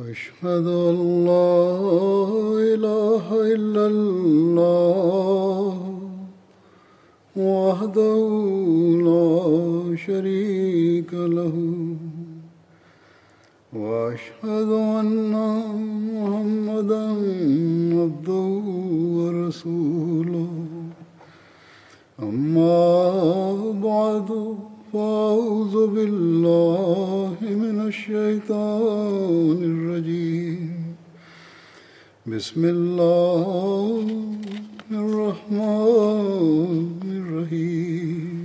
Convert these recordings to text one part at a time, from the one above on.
أشهد ان لا اله الا الله وحده لا شريك له واشهد ان محمدا عبده ورسوله اما بعد واعوذ بالله من الشيطان الرجيم بسم الله الرحمن الرحيم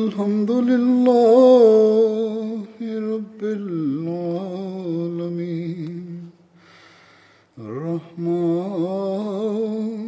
الحمد لله رب العالمين الرحمن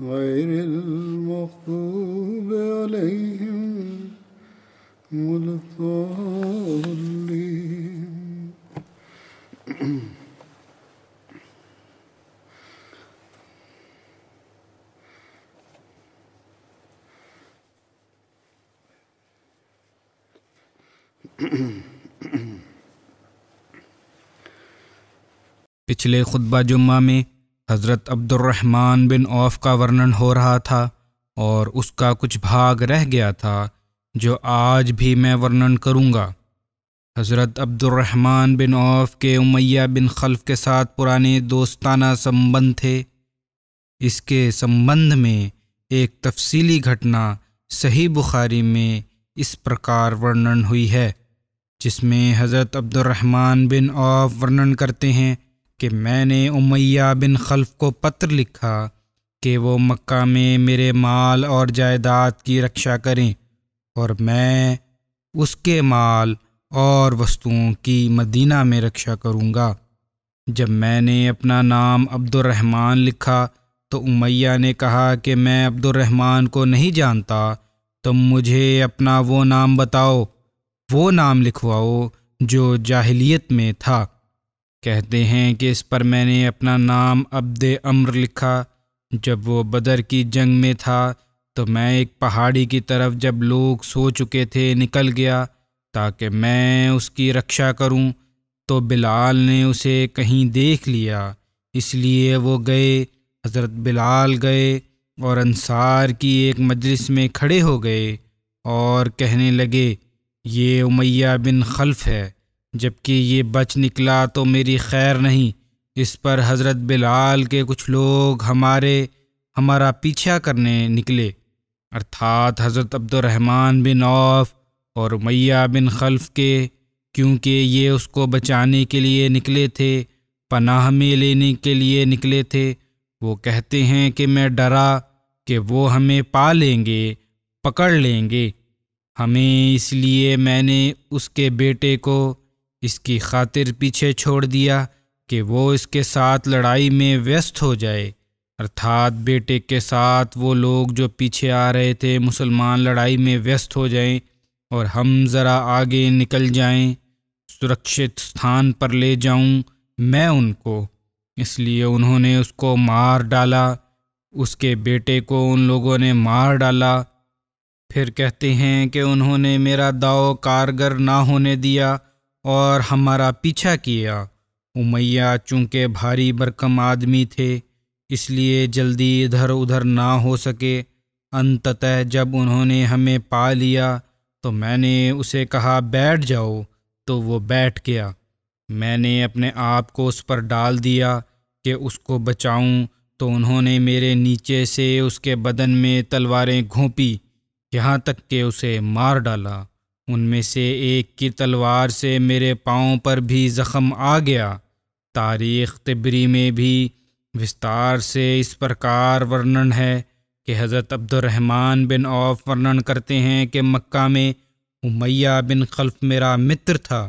غير المغضوب عليهم ولا الضالين पिछले खुतबा जुम्मा में हज़रत अब्दुलरहमान बिन औफ का वर्णन हो रहा था और उसका कुछ भाग रह गया था जो आज भी मैं वर्णन करूँगा हज़रत अब्दुलरहमान बिन औफ के उमैया बिन खल्फ के साथ पुराने दोस्ताना संबंध थे इसके संबंध में एक तफसीली घटना सही बुखारी में इस प्रकार वर्णन हुई है जिसमें हज़रत अब्दुलरहमान बिन औफ वर्णन करते हैं कि मैंने उमैया बिन खल्फ को पत्र लिखा कि वो मक्का में मेरे माल और जायदाद की रक्षा करें और मैं उसके माल और वस्तुओं की मदीना में रक्षा करूँगा जब मैंने अपना नाम अब्दुलरहमान लिखा तो उमैया ने कहा कि मैं अब्दुलरहमान को नहीं जानता तुम तो मुझे अपना वो नाम बताओ वो नाम लिखवाओ जो जाहिलियत में था कहते हैं कि इस पर मैंने अपना नाम अब्द अम्र लिखा जब वो बदर की जंग में था तो मैं एक पहाड़ी की तरफ जब लोग सो चुके थे निकल गया ताकि मैं उसकी रक्षा करूं तो बिलाल ने उसे कहीं देख लिया इसलिए वो गए हज़रत बिलाल गए और अंसार की एक मजलिस में खड़े हो गए और कहने लगे ये उमैया बिन खल्फ है जबकि ये बच निकला तो मेरी खैर नहीं इस पर हज़रत बिलाल के कुछ लोग हमारे हमारा पीछा करने निकले अर्थात हज़रत अब्दुलरहमान बिन औफ और मैया बिन खल्फ के क्योंकि ये उसको बचाने के लिए निकले थे पनाह में लेने के लिए निकले थे वो कहते हैं कि मैं डरा कि वो हमें पा लेंगे पकड़ लेंगे हमें इसलिए मैंने उसके बेटे को इसकी खातिर पीछे छोड़ दिया कि वो इसके साथ लड़ाई में व्यस्त हो जाए अर्थात बेटे के साथ वो लोग जो पीछे आ रहे थे मुसलमान लड़ाई में व्यस्त हो जाएं और हम ज़रा आगे निकल जाएं सुरक्षित स्थान पर ले जाऊं मैं उनको इसलिए उन्होंने उसको मार डाला उसके बेटे को उन लोगों ने मार डाला फिर कहते हैं कि उन्होंने मेरा दाव कारगर ना होने दिया और हमारा पीछा किया उमैया चूंकि भारी बरकम आदमी थे इसलिए जल्दी इधर उधर ना हो सके अंततः जब उन्होंने हमें पा लिया तो मैंने उसे कहा बैठ जाओ तो वो बैठ गया मैंने अपने आप को उस पर डाल दिया कि उसको बचाऊं तो उन्होंने मेरे नीचे से उसके बदन में तलवारें घोंपी यहाँ तक कि उसे मार डाला उनमें से एक की तलवार से मेरे पाँव पर भी ज़ख़म आ गया तारीख़ तिबरी में भी विस्तार से इस प्रकार वर्णन है कि हज़रत अब्दुलरहमान बिन औफ वर्णन करते हैं कि मक्का में उमैया बिन खल्फ मेरा मित्र था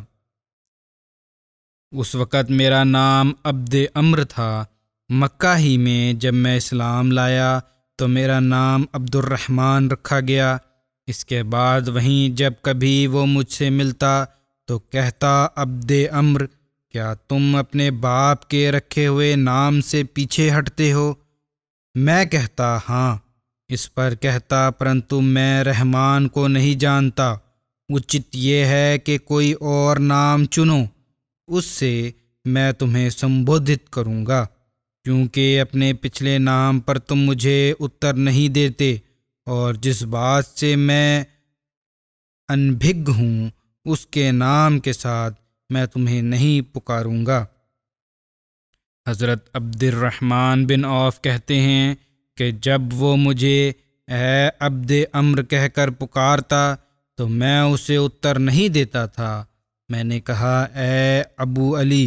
उस वक़्त मेरा नाम अब्द अम्र था मक्का ही में जब मैं इस्लाम लाया तो मेरा नाम अब्दुलरहमान रखा गया इसके बाद वहीं जब कभी वो मुझसे मिलता तो कहता अब दे अम्र क्या तुम अपने बाप के रखे हुए नाम से पीछे हटते हो मैं कहता हाँ इस पर कहता परंतु मैं रहमान को नहीं जानता उचित ये है कि कोई और नाम चुनो उससे मैं तुम्हें संबोधित करूँगा क्योंकि अपने पिछले नाम पर तुम मुझे उत्तर नहीं देते और जिस बात से मैं अनभिज्ञ हूँ उसके नाम के साथ मैं तुम्हें नहीं पुकारूँगा हज़रत अब्दुलरहमान बिन औफ कहते हैं कि जब वो मुझे ए अब्द अम्र कहकर पुकारता तो मैं उसे उत्तर नहीं देता था मैंने कहा ए अबू अली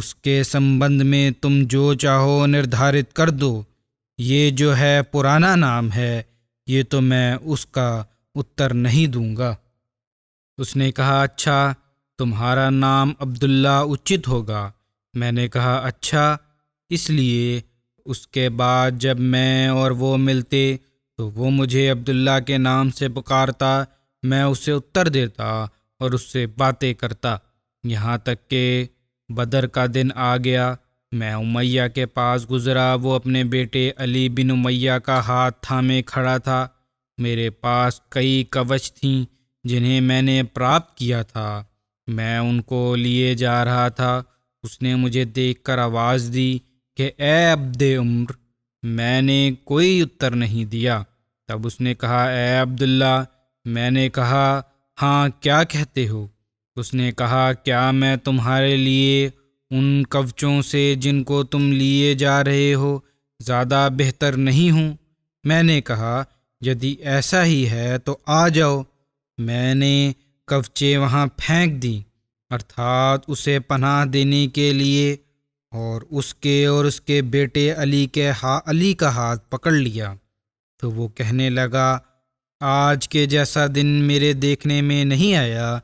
उसके संबंध में तुम जो चाहो निर्धारित कर दो ये जो है पुराना नाम है ये तो मैं उसका उत्तर नहीं दूंगा उसने कहा अच्छा तुम्हारा नाम अब्दुल्ला उचित होगा मैंने कहा अच्छा इसलिए उसके बाद जब मैं और वो मिलते तो वो मुझे अब्दुल्ला के नाम से पुकारता मैं उसे उत्तर देता और उससे बातें करता यहाँ तक के बदर का दिन आ गया मैं उमैया के पास गुज़रा वो अपने बेटे अली बिन उमैया का हाथ थामे खड़ा था मेरे पास कई कवच थी जिन्हें मैंने प्राप्त किया था मैं उनको लिए जा रहा था उसने मुझे देखकर आवाज़ दी कि ए अब्द उम्र मैंने कोई उत्तर नहीं दिया तब उसने कहा ए अब्दुल्ला मैंने कहा हाँ क्या कहते हो उसने कहा क्या मैं तुम्हारे लिए उन कवचों से जिनको तुम लिए जा रहे हो ज़्यादा बेहतर नहीं हूँ मैंने कहा यदि ऐसा ही है तो आ जाओ मैंने कवचे वहाँ फेंक दी अर्थात उसे पनाह देने के लिए और उसके और उसके बेटे अली के हा अली का हाथ पकड़ लिया तो वो कहने लगा आज के जैसा दिन मेरे देखने में नहीं आया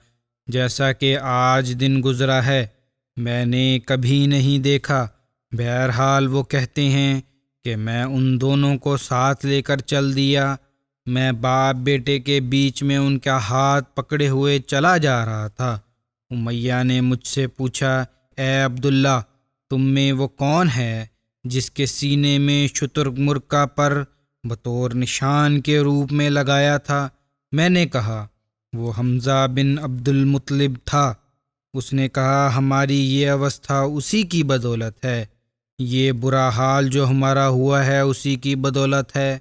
जैसा कि आज दिन गुजरा है मैंने कभी नहीं देखा बहरहाल वो कहते हैं कि मैं उन दोनों को साथ लेकर चल दिया मैं बाप बेटे के बीच में उनका हाथ पकड़े हुए चला जा रहा था उमैया ने मुझसे पूछा ए अब्दुल्ला तुम में वो कौन है जिसके सीने में शुतुरमुर्ग का पर बतौर निशान के रूप में लगाया था मैंने कहा वो हमजा बिन अब्दुल मुतलिब था उसने कहा हमारी ये अवस्था उसी की बदौलत है ये बुरा हाल जो हमारा हुआ है उसी की बदौलत है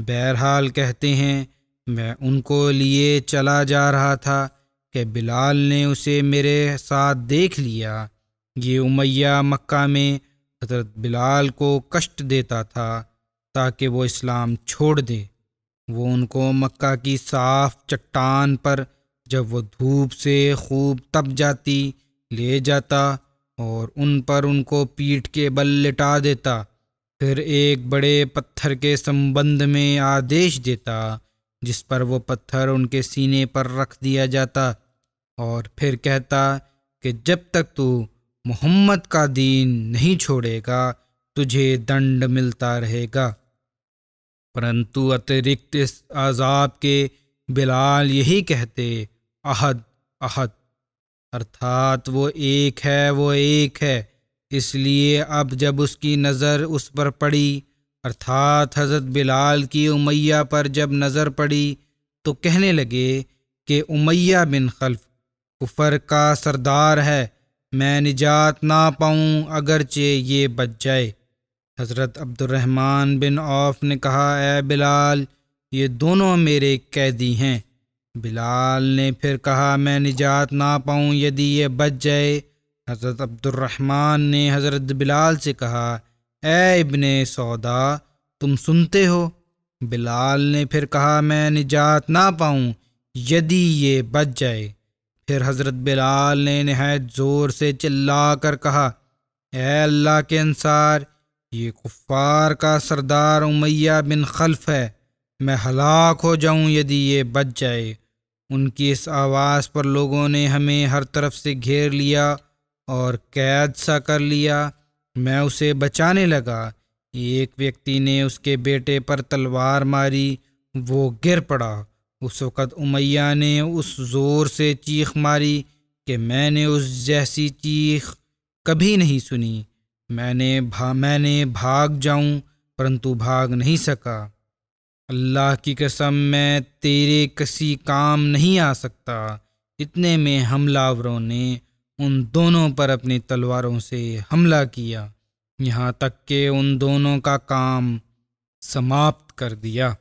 बहरहाल कहते हैं मैं उनको लिए चला जा रहा था कि बिलाल ने उसे मेरे साथ देख लिया ये उमैया मक्का में हज़रत बिलाल को कष्ट देता था ताकि वो इस्लाम छोड़ दे वो उनको मक्का की साफ चट्टान पर जब वो धूप से खूब तप जाती ले जाता और उन पर उनको पीठ के बल लिटा देता फिर एक बड़े पत्थर के संबंध में आदेश देता जिस पर वो पत्थर उनके सीने पर रख दिया जाता और फिर कहता कि जब तक तू मोहम्मद का दीन नहीं छोड़ेगा तुझे दंड मिलता रहेगा परंतु अतिरिक्त इस आज़ाब के बिलाल यही कहते अहद अहद अर्थात वो एक है वो एक है इसलिए अब जब उसकी नज़र उस पर पड़ी अर्थात हज़रत बिलाल की उमैया पर जब नज़र पड़ी तो कहने लगे कि उमैया बिन खल्फ कुफर का सरदार है मैं निजात ना पाऊँ अगरचे ये बच जाए हज़रत अब्दुलरहमान बिन औफ ने कहा ए बिलाल ये दोनों मेरे कैदी हैं बिलाल ने फिर कहा मैं निजात ना पाऊँ यदि ये बच जाए हज़रत अब्दुलरहमान ने हज़रत बिलाल से कहा ए इबन सौदा तुम सुनते हो बिलाल ने फिर कहा मैं निजात ना पाऊँ यदि ये बच जाए फिर हज़रत बिलाल ने नहायत ज़ोर से चिल्ला कर कहा ए अल्लाह के अनुसार ये कुफ़ार का सरदार उमैया बिन खल्फ है मैं हलाक हो जाऊँ यदि ये बच जाए उनकी इस आवाज़ पर लोगों ने हमें हर तरफ से घेर लिया और कैद सा कर लिया मैं उसे बचाने लगा एक व्यक्ति ने उसके बेटे पर तलवार मारी वो गिर पड़ा उस वक़्त उमैया ने उस ज़ोर से चीख मारी कि मैंने उस जैसी चीख कभी नहीं सुनी मैंने भा मैंने भाग जाऊं परंतु भाग नहीं सका अल्लाह की कसम मैं तेरे किसी काम नहीं आ सकता इतने में हमलावरों ने उन दोनों पर अपनी तलवारों से हमला किया यहाँ तक के उन दोनों का काम समाप्त कर दिया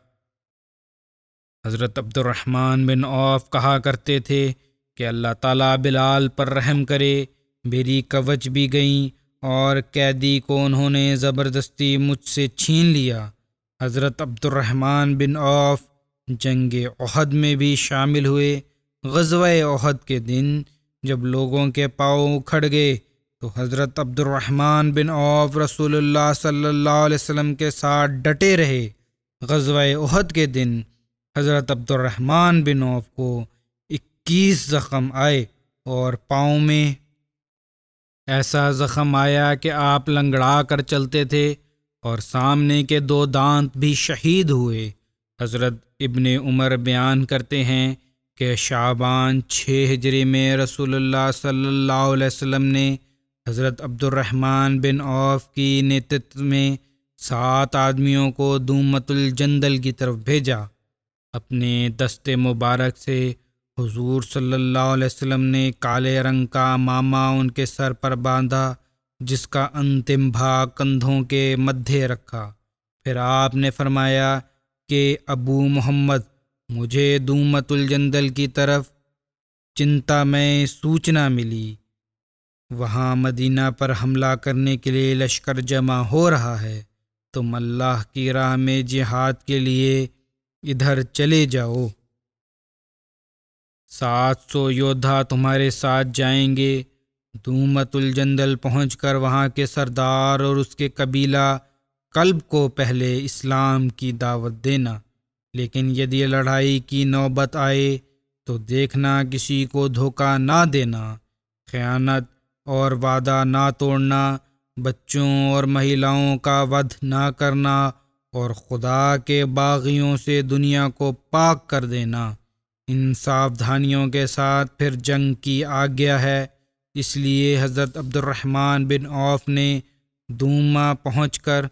हज़रत अब्दुलरहमान बिन औफ कहा करते थे कि अल्लाह ताला बिलाल पर रहम करे मेरी कवच भी गईं और कैदी को उन्होंने ज़बरदस्ती मुझसे छीन लिया हज़रत अब्दुलरहमान बिन औफ जंग अहद में भी शामिल हुए गजव अहद के दिन जब लोगों के पाँव उखड़ गए तो हज़रत अब्दुलरहमान बिन औफ रसोल्ला सल्लल्लाहु अलैहि के साथ डटे रहे गजव अहद के दिन हज़रत अब्दुलरहमान बिन औफ को इक्कीस ज़ख़म आए और पाँव में ऐसा ज़ख़म आया कि आप लंगड़ा कर चलते थे और सामने के दो दांत भी शहीद हुए हज़रत इबन उमर बयान करते हैं कि शाबान छः हजरे में रसूलुल्लाह सल्लल्लाहु अलैहि वसल्लम ने हज़रत अब्दुलरहमान बिन औफ की नेतृत्व में सात आदमियों को जंदल की तरफ भेजा अपने दस्ते मुबारक से हुजूर सल्लल्लाहु अलैहि वसल्लम ने काले रंग का मामा उनके सर पर बांधा जिसका अंतिम भाग कंधों के मध्य रखा फिर आपने फरमाया कि अबू मोहम्मद मुझे दूमतुल जंदल की तरफ चिंता में सूचना मिली वहाँ मदीना पर हमला करने के लिए लश्कर जमा हो रहा है तुम अल्लाह की राह में जिहाद के लिए इधर चले जाओ सात सौ योद्धा तुम्हारे साथ जाएंगे धूमतुलजंदल पहुँच कर वहाँ के सरदार और उसके कबीला कल्ब को पहले इस्लाम की दावत देना लेकिन यदि लड़ाई की नौबत आए तो देखना किसी को धोखा ना देना खयानत और वादा ना तोड़ना बच्चों और महिलाओं का वध ना करना और खुदा के बागियों से दुनिया को पाक कर देना इन सावधानियों के साथ फिर जंग की आज्ञा है इसलिए हज़रत अब्दुलरहमान बिन औफ ने दूमा कर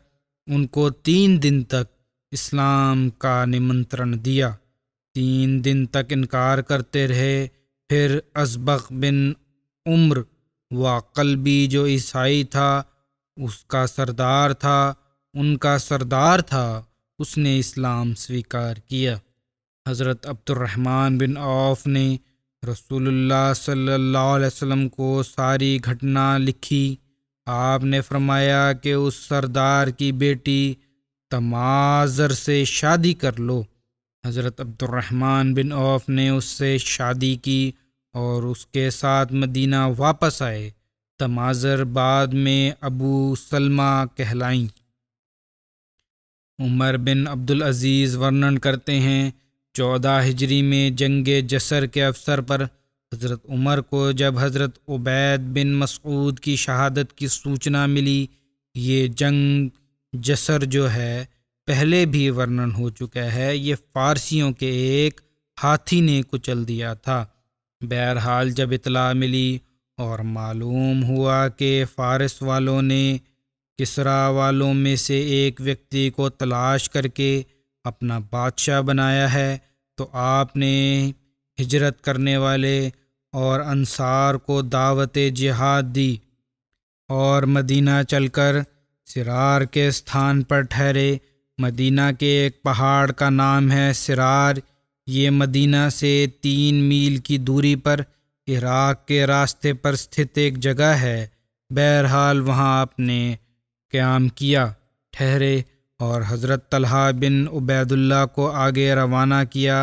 उनको तीन दिन तक इस्लाम का निमंत्रण दिया तीन दिन तक इनकार करते रहे फिर अजबक बिन उम्र व कलबी जो ईसाई था उसका सरदार था उनका सरदार था उसने इस्लाम स्वीकार किया हज़रत अब्दुलरहमान बिन औफ ने रसूलुल्लाह सल्लल्लाहु अलैहि वसल्लम को सारी घटना लिखी आपने फरमाया कि उस सरदार की बेटी तमाजर से शादी कर लो हज़रत अब्दुलरहमान बिन औफ ने उससे शादी की और उसके साथ मदीना वापस आए तमाजर बाद में अबू सलमा कहलाईं उमर बिन अब्दुल अज़ीज़ वर्णन करते हैं चौदह हिजरी में जंग जसर के अवसर पर हज़रत उमर को जब हज़रत उबैद बिन मसूद की शहादत की सूचना मिली ये जंग जसर जो है पहले भी वर्णन हो चुका है ये फ़ारसियों के एक हाथी ने कुचल दिया था बहरहाल जब इतला मिली और मालूम हुआ कि फ़ारस वालों ने किसरा वालों में से एक व्यक्ति को तलाश करके अपना बादशाह बनाया है तो आपने हिजरत करने वाले और अनसार को दावत जिहाद दी और मदीना चलकर सिरार के स्थान पर ठहरे मदीना के एक पहाड़ का नाम है सिरार ये मदीना से तीन मील की दूरी पर इराक के रास्ते पर स्थित एक जगह है बहरहाल वहाँ आपने क्याम किया ठहरे और हज़रत तलहा बिन उबैदुल्ला को आगे रवाना किया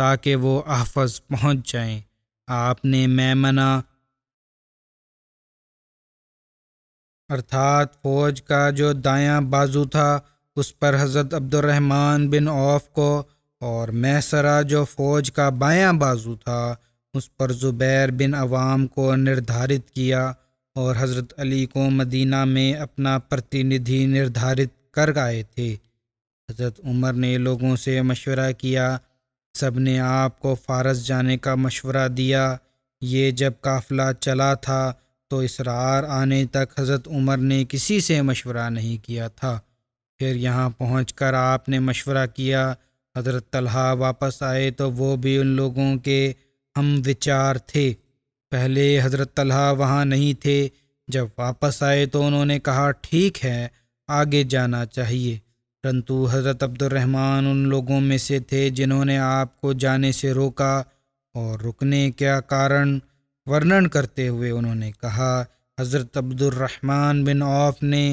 ताकि वो अहफज पहुँच जाएँ आपने मैमना अर्थात फ़ौज का जो दायां बाजू था उस पर हज़रत अब्दुलरहमान बिन औफ को और मैसरा जो फ़ौज का बायां बाजू था उस पर ज़ुबैर बिन अवाम को निर्धारित किया और हज़रत अली को मदीना में अपना प्रतिनिधि निर्धारित कर आए थे हज़रत उमर ने लोगों से मशवरा किया सब ने आपको फ़ारस जाने का मशवरा दिया ये जब काफिला चला था तो इसरार आने तक हज़रत उमर ने किसी से मशवरा नहीं किया था फिर यहाँ पहुँच कर आपने मशवरा किया हज़रत तलहा वापस आए तो वो भी उन लोगों के हम विचार थे पहले हज़रत तलहा वहाँ नहीं थे जब वापस आए तो उन्होंने कहा ठीक है आगे जाना चाहिए परंतु हज़रत अब्दुलरहमान उन लोगों में से थे जिन्होंने आपको जाने से रोका और रुकने का कारण वर्णन करते हुए उन्होंने कहा हज़रत अब्दुलरहमान बिन औफ ने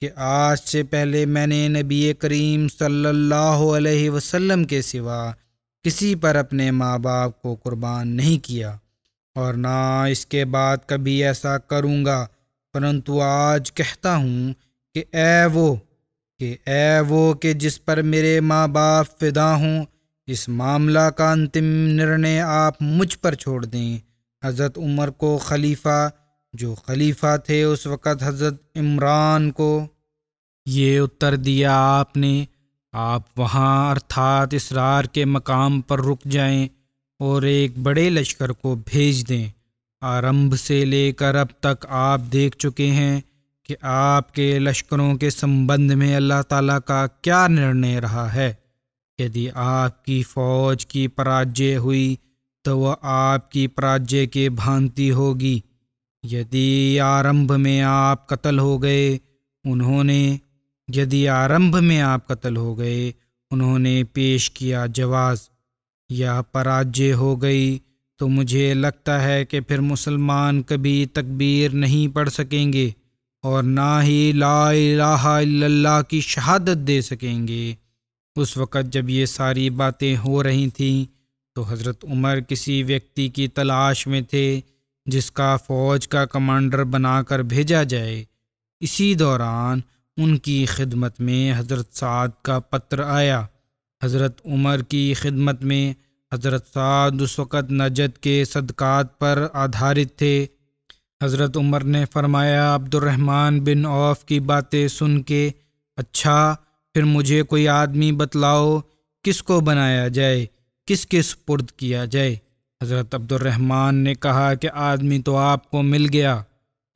कि आज से पहले मैंने नबी करीम सल्लल्लाहु अलैहि वसल्लम के सिवा किसी पर अपने माँ बाप को कुर्बान नहीं किया और ना इसके बाद कभी ऐसा करूँगा परंतु आज कहता हूँ कि ए वो कि ए वो कि जिस पर मेरे माँ बाप फिदा हों इस मामला का अंतिम निर्णय आप मुझ पर छोड़ दें हज़रत उमर को खलीफा जो खलीफा थे उस वक़्त हज़रत इमरान को ये उत्तर दिया आपने आप वहाँ अर्थात इसरार के मकाम पर रुक जाएं और एक बड़े लश्कर को भेज दें आरंभ से लेकर अब तक आप देख चुके हैं कि आपके लश्करों के संबंध में अल्लाह ताला का क्या निर्णय रहा है यदि आपकी फ़ौज की पराजय हुई तो वह आपकी पराजय के भांति होगी यदि आरंभ में आप कत्ल हो गए उन्होंने यदि आरंभ में आप कत्ल हो गए उन्होंने पेश किया जवाज़ या पराजय हो गई तो मुझे लगता है कि फिर मुसलमान कभी तकबीर नहीं पढ़ सकेंगे और ना ही ला इलाहा की शहादत दे सकेंगे उस वक़्त जब ये सारी बातें हो रही थीं तो हज़रत उमर किसी व्यक्ति की तलाश में थे जिसका फ़ौज का कमांडर बनाकर भेजा जाए इसी दौरान उनकी खिदमत में हज़रत साद का पत्र आया हज़रत उमर की खिदमत में हज़रत साद उस वक़्त नजद के सदक़ात पर आधारित थे हज़रत उमर ने फरमाया अब्दुलरहमान बिन औफ की बातें सुन के अच्छा फिर मुझे कोई आदमी बतलाओ किसको बनाया जाए किस किस सुपुर्द किया जाए हज़रत अब्दुलरहमान ने कहा कि आदमी तो आपको मिल गया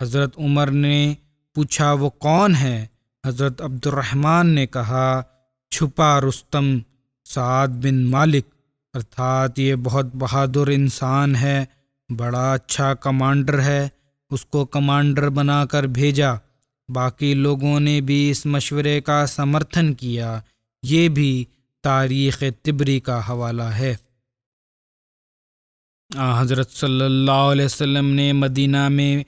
हज़रत उमर ने पूछा वो कौन है हज़रत अब्दुलरहमान ने कहा छुपा रुस्तम साद बिन मालिक अर्थात ये बहुत बहादुर इंसान है बड़ा अच्छा कमांडर है उसको कमांडर बनाकर भेजा बाकी लोगों ने भी इस मशवरे का समर्थन किया ये भी तारीख़ तिबरी का हवाला है हज़रत सल्लल्लाहु अलैहि वसल्लम ने मदीना में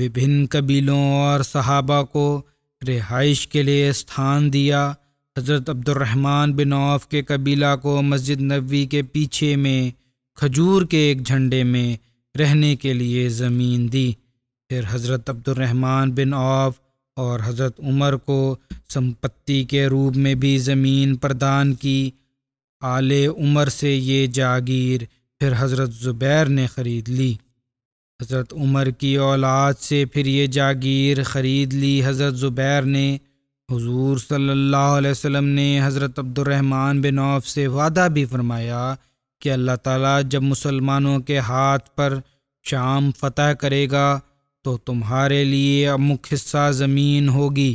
विभिन्न कबीलों और सहाबा को रिहाइश के लिए स्थान दिया हज़रत अब्दुलरहमान बिन औफ के कबीला को मस्जिद नबी के पीछे में खजूर के एक झंडे में रहने के लिए ज़मीन दी फिर हज़रत अब्दुलरहमान बिन आफ और हज़रत उमर को संपत्ति के रूप में भी ज़मीन प्रदान की आले उमर से ये जागीर फिर हज़रत ज़ुबैर ने ख़रीद ली हज़रत उमर की औलाद से फिर ये जागीर ख़रीद ली हज़रत ज़ुबैर ने हुजूर सल्लल्लाहु अलैहि वसल्लम ने हज़रत अब्दुलरहमान बिन औफ से वादा भी फरमाया कि अल्लाह ताला जब मुसलमानों के हाथ पर शाम फतह करेगा तो तुम्हारे लिए मुख्य हिस्सा ज़मीन होगी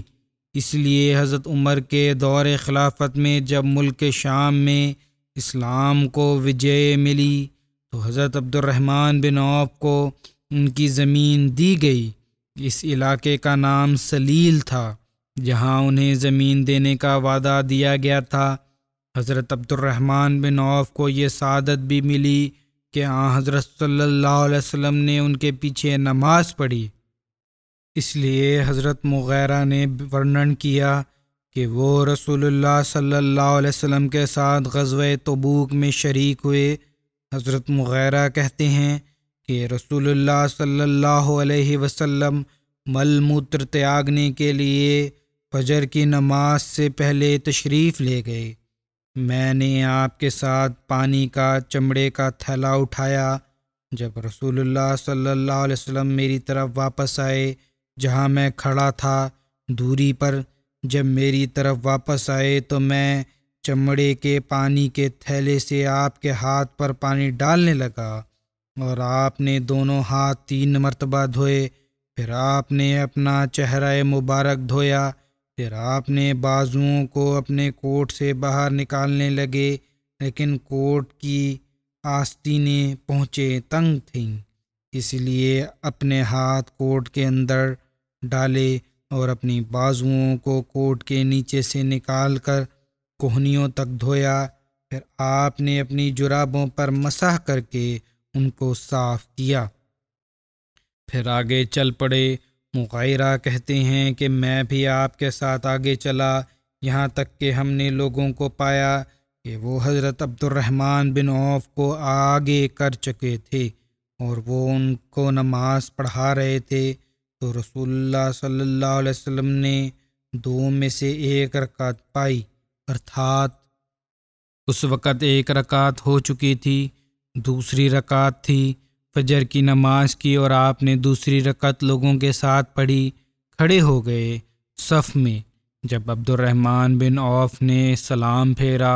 इसलिए हज़रत उमर के दौर खिलाफत में जब मुल्क शाम में इस्लाम को विजय मिली तो हज़रत अब्दुलरहमान बिन औफ को उनकी ज़मीन दी गई इस इलाके का नाम सलील था जहां उन्हें ज़मीन देने का वादा दिया गया था हज़रत अब्दुलरहमान बिन औफ को ये सादत भी मिली कि हाँ हज़रत सल्लल्लाहु अलैहि वसल्लम ने उनके पीछे नमाज पढ़ी इसलिए हज़रत मुगैरा ने वर्णन किया कि वो रसूलुल्लाह सल्लल्लाहु अलैहि वसल्लम के साथ गजव तबूक में शरीक हुए हज़रत मुगैरा कहते हैं कि रसूलुल्लाह सल्लल्लाहु अलैहि वसल्लम मल मूत्र त्यागने के लिए फजर की नमाज से पहले तशरीफ़ ले गए मैंने आपके साथ पानी का चमड़े का थैला उठाया जब रसूलुल्लाह सल्लल्लाहु अलैहि वसल्लम मेरी तरफ वापस आए जहाँ मैं खड़ा था दूरी पर जब मेरी तरफ वापस आए तो मैं चमड़े के पानी के थैले से आपके हाथ पर पानी डालने लगा और आपने दोनों हाथ तीन मरतबा धोए फिर आपने अपना चेहरा मुबारक धोया फिर आपने बाजुओं को अपने कोट से बाहर निकालने लगे लेकिन कोट की आस्तीनें पहुँचे तंग थीं इसलिए अपने हाथ कोट के अंदर डाले और अपनी बाजुओं को कोट के नीचे से निकाल कर कोहनियों तक धोया फिर आपने अपनी जुराबों पर मसाह करके उनको साफ किया फिर आगे चल पड़े मुगैरा कहते हैं कि मैं भी आपके साथ आगे चला यहाँ तक कि हमने लोगों को पाया कि वो हज़रत अब्दुलरहमान बिन औफ को आगे कर चुके थे और वो उनको नमाज पढ़ा रहे थे तो रसूलुल्लाह सल्लल्लाहु अलैहि वसल्लम ने दो में से एक रकात पाई अर्थात उस वक़्त एक रकात हो चुकी थी दूसरी रकात थी फजर की नमाज की और आपने दूसरी रकत लोगों के साथ पढ़ी खड़े हो गए सफ़ में जब अब्दुलरहमान बिन औफ ने सलाम फेरा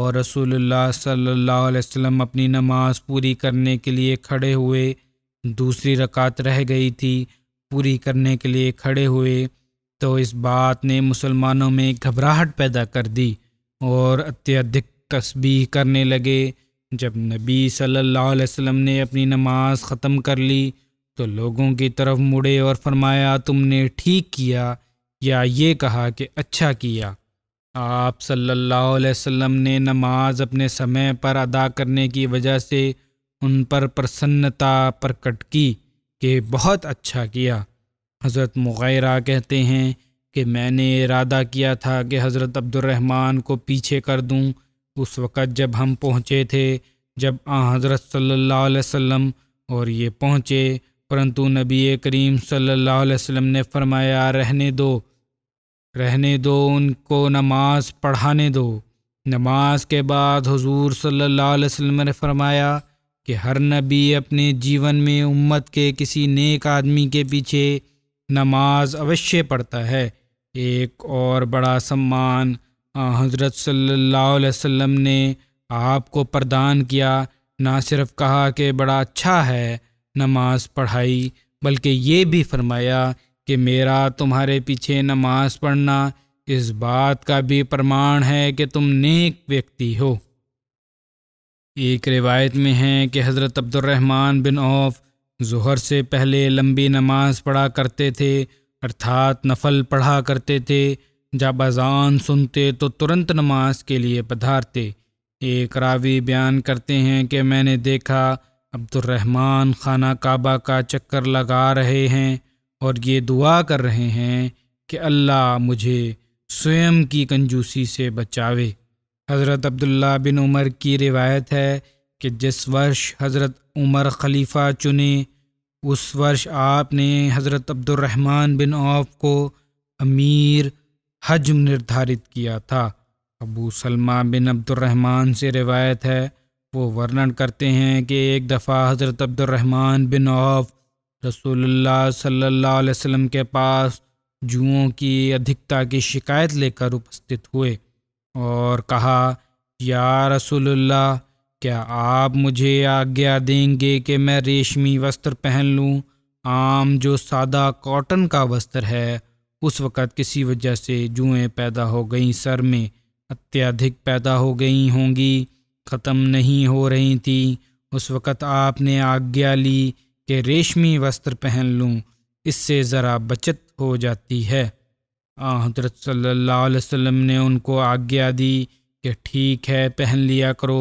और रसूलुल्लाह सल्लल्लाहु अलैहि वसल्लम अपनी नमाज पूरी करने के लिए खड़े हुए दूसरी रकात रह गई थी पूरी करने के लिए खड़े हुए तो इस बात ने मुसलमानों में घबराहट पैदा कर दी और अत्यधिक तस्बीह करने लगे जब नबी सल्लल्लाहु अलैहि वसल्लम ने अपनी नमाज ख़त्म कर ली तो लोगों की तरफ मुड़े और फरमाया तुमने ठीक किया या ये कहा कि अच्छा किया आप सल्लल्लाहु अलैहि वसल्लम ने नमाज अपने समय पर अदा करने की वजह से उन पर प्रसन्नता प्रकट की कि बहुत अच्छा किया हज़रत मुगैरा कहते हैं कि मैंने इरादा किया था कि हज़रत अब्दुलरहमान को पीछे कर दूँ उस वक़्त जब हम पहुँचे थे जब आ हज़रत सल्ला वसम और ये पहुँचे परंतु नबी करीम सल्लल्लाहु अलैहि वसल्लम ने फरमाया रहने दो रहने दो उनको नमाज पढ़ाने दो नमाज के बाद हुजूर सल्लल्लाहु अलैहि वसल्लम ने फरमाया कि हर नबी अपने जीवन में उम्मत के किसी नेक आदमी के पीछे नमाज अवश्य पढ़ता है एक और बड़ा सम्मान हज़रत सल्लल्लाहु अलैहि वसल्लम ने आपको प्रदान किया ना सिर्फ कहा कि बड़ा अच्छा है नमाज पढ़ाई बल्कि ये भी फरमाया कि मेरा तुम्हारे पीछे नमाज पढ़ना इस बात का भी प्रमाण है कि तुम नेक व्यक्ति हो एक रिवायत में है कि हज़रत अब्दुलरहमान बिन औफ जहर से पहले लंबी नमाज पढ़ा करते थे अर्थात नफल पढ़ा करते थे जब अजान सुनते तो तुरंत नमाज के लिए पधारते एक रावी बयान करते हैं कि मैंने देखा अब्दुलरहमान खाना काबा का चक्कर लगा रहे हैं और ये दुआ कर रहे हैं कि अल्लाह मुझे स्वयं की कंजूसी से बचावे हज़रत अब्दुल्ला बिन उमर की रिवायत है कि जिस वर्ष हज़रत उमर खलीफा चुने उस वर्ष आपने हज़रत अब्दुलरहमान बिन औफ को अमीर हजम निर्धारित किया था अबू सलमा बिन अब्दुलरहमान से रिवायत है वो वर्णन करते हैं कि एक दफ़ा हज़रत अब्दुलरहमान बिन औफ रसोल्ला सल्ला अलैहि के पास जुओं की अधिकता की शिकायत लेकर उपस्थित हुए और कहा या रसोल्ला क्या आप मुझे आज्ञा देंगे कि मैं रेशमी वस्त्र पहन लूँ आम जो सादा कॉटन का वस्त्र है उस वक़्त किसी वजह से जुएँ पैदा हो गई सर में अत्यधिक पैदा हो गई होंगी ख़त्म नहीं हो रही थी उस वक़्त आपने आज्ञा ली कि रेशमी वस्त्र पहन लूँ इससे ज़रा बचत हो जाती है हजरत सल्लल्लाहु अलैहि वसल्लम ने उनको आज्ञा दी कि ठीक है पहन लिया करो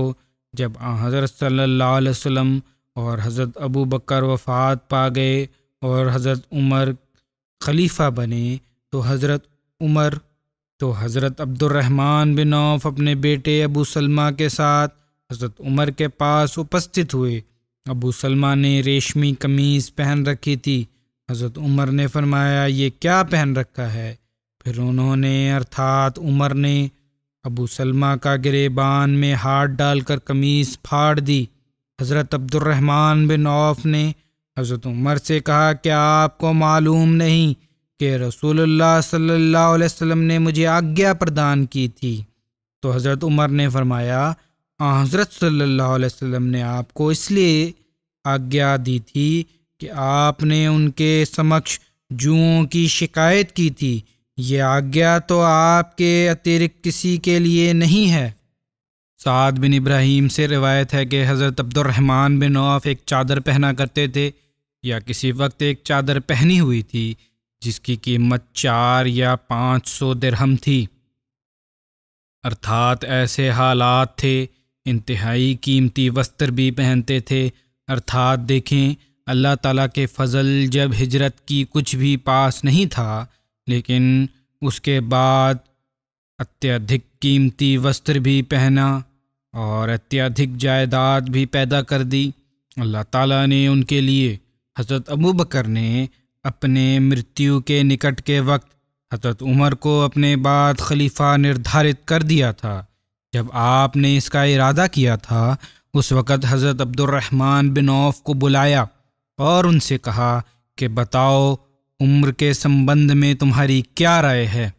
जब हजरत सल्लल्लाहु अलैहि वसल्लम और हज़रत अबू बकर वफ़ात पा गए और हज़रत उमर खलीफा बने तो हज़रत उमर तो हज़रत अब्दुलरहमान बिन औफ अपने बेटे अबू सलमा के साथ हज़रत उमर के पास उपस्थित हुए अबू सलमा ने रेशमी कमीज़ पहन रखी थी हज़रत उमर ने फरमाया ये क्या पहन रखा है फिर उन्होंने अर्थात उमर ने अबू सलमा का गिरेबान में हाथ डालकर कमीज़ फाड़ दी हज़रत अब्दुलरहमान बिन औफ ने हज़रत उमर से कहा क्या आपको मालूम नहीं कि रसूलुल्लाह सल्लल्लाहु अलैहि वसल्लम ने मुझे आज्ञा प्रदान की थी तो हज़रत उमर ने फरमाया हाँ, हज़रत सल्लल्लाहु अलैहि वसल्लम ने आपको इसलिए आज्ञा दी थी कि आपने उनके समक्ष जुओं की शिकायत की थी ये आज्ञा तो आपके अतिरिक्त किसी के लिए नहीं है साद बिन इब्राहिम से रिवायत है कि हज़रत अब्दुलरहमान बिन औफ एक चादर पहना करते थे या किसी वक्त एक चादर पहनी हुई थी जिसकी कीमत चार या पाँच सौ दरहम थी अर्थात ऐसे हालात थे इंतहाई कीमती वस्त्र भी पहनते थे अर्थात देखें अल्लाह ताला के फजल जब हिजरत की कुछ भी पास नहीं था लेकिन उसके बाद अत्यधिक कीमती वस्त्र भी पहना और अत्यधिक जायदाद भी पैदा कर दी अल्लाह ताला ने उनके लिए हज़रत अबू बकर ने अपने मृत्यु के निकट के वक्त हज़रत उमर को अपने बाद खलीफा निर्धारित कर दिया था जब आपने इसका इरादा किया था उस वक़्त हज़रत अब्दुलरहमान बिन औफ को बुलाया और उनसे कहा कि बताओ उम्र के संबंध में तुम्हारी क्या राय है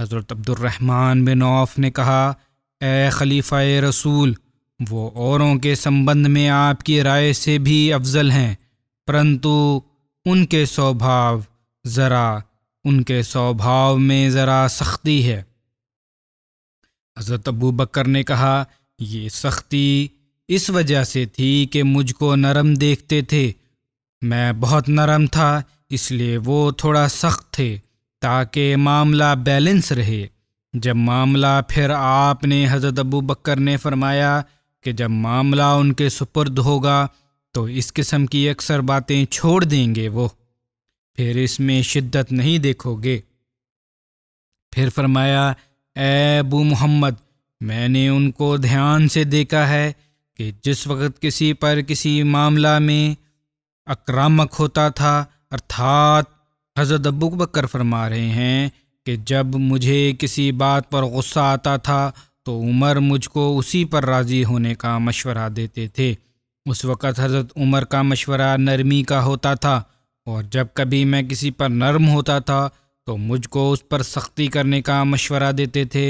हज़रत अब्दुलरहमान बिन औफ ने कहा ए खलीफ़ा रसूल वो औरों के संबंध में आपकी राय से भी अफजल हैं परंतु उनके स्वभाव ज़रा उनके स्वभाव में ज़रा सख्ती है हज़रत अबू बकर ने कहा ये सख्ती इस वजह से थी कि मुझको नरम देखते थे मैं बहुत नरम था इसलिए वो थोड़ा सख्त थे ताकि मामला बैलेंस रहे जब मामला फिर आपने हज़रत अबू बकर ने फरमाया कि जब मामला उनके सुपुर्द होगा तो इस किस्म की अक्सर बातें छोड़ देंगे वो फिर इसमें शिद्दत नहीं देखोगे फिर फरमाया ए अबू मोहम्मद मैंने उनको ध्यान से देखा है कि जिस वक्त किसी पर किसी मामला में अक्रामक होता था अर्थात हज़रत अबू बकर फरमा रहे हैं कि जब मुझे किसी बात पर गुस्सा आता था तो उमर मुझको उसी पर राज़ी होने का मशवरा देते थे उस वक़्त हज़रत उमर का मशवरा नरमी का होता था और जब कभी मैं किसी पर नरम होता था तो मुझको उस पर सख्ती करने का मशवरा देते थे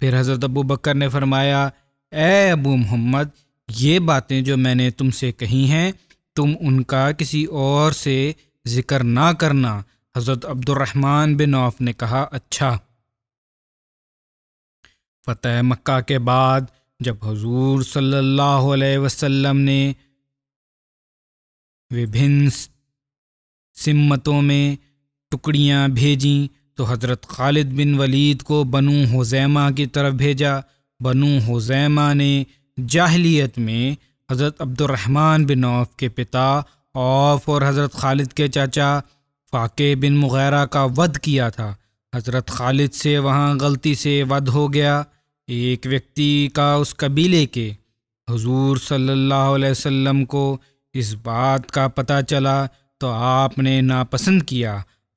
फिर हज़रत अबू बकर ने फरमाया ए अबू मोहम्मद ये बातें जो मैंने तुमसे कही हैं तुम उनका किसी और से ज़िक्र ना करना हज़रत अब्दुलरहमान बिन औफ ने कहा अच्छा फ़तेह मक्का के बाद जब हजूर सल्लल्लाहु अलैहि वसल्लम ने विभिन्न सिमतों में टुकड़ियां भेजीं तो हज़रत खालिद बिन वलीद को बनु हुजैमा की तरफ भेजा बनु हुजैमा ने जाहलीत में हज़रत अब्दुलरहमान बिन औफ के पिता औफ और हज़रत खालिद के चाचा फ़ाके बिन मुगैरा का वध किया था हज़रत खालिद से वहाँ गलती से वध हो गया एक व्यक्ति का उस कबीले के हजूर सल्लल्लाहु अलैहि वसल्लम को इस बात का पता चला तो आपने नापसंद किया